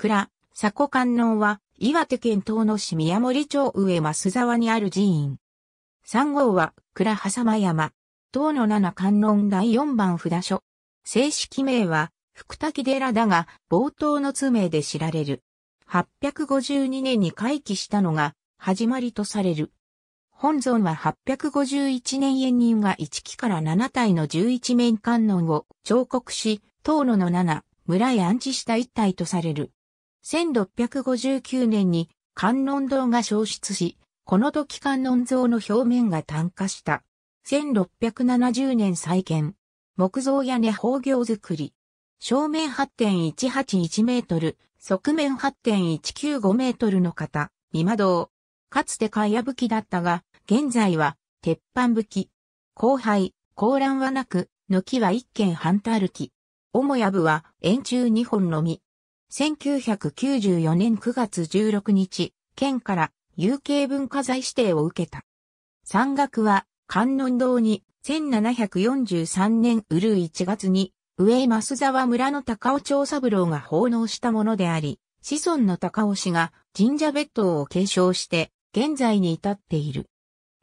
倉、佐古観音は、岩手県東野市宮森町上増沢にある寺院。3号は、倉狭間山。東野七観音第4番札所。正式名は、福滝寺だが、冒頭の通名で知られる。852年に回帰したのが、始まりとされる。本尊は851年縁人が1期から7体の11面観音を彫刻し、東野の7、村へ安置した1体とされる。1659年に観音堂が消失し、この時観音像の表面が炭化した。1670年再建。木造屋根法行作り。正面8.181メートル、側面8.195メートルの型、見間堂。かつてかやぶきだったが、現在は鉄板ぶき。後輩、高欄はなく、軒は一軒半た歩き。母屋部は円柱二本のみ。1994年9月16日、県から有形文化財指定を受けた。山岳は観音堂に1743年うる1月に上益沢村の高尾長三郎が奉納したものであり、子孫の高尾氏が神社別当を継承して現在に至っている。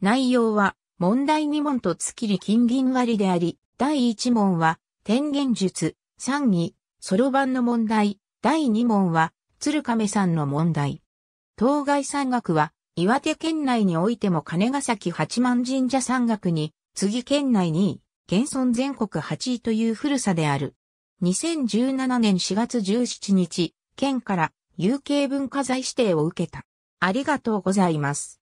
内容は問題2問と月り金銀割りであり、第1問は天元術、3に、そろばんの問題、第2問は、鶴亀さんの問題。当該山岳は、岩手県内においても金ヶ崎八幡神社山岳に、次県内2位、現存全国8位という古さである。2017年4月17日、県から有形文化財指定を受けた。ありがとうございます。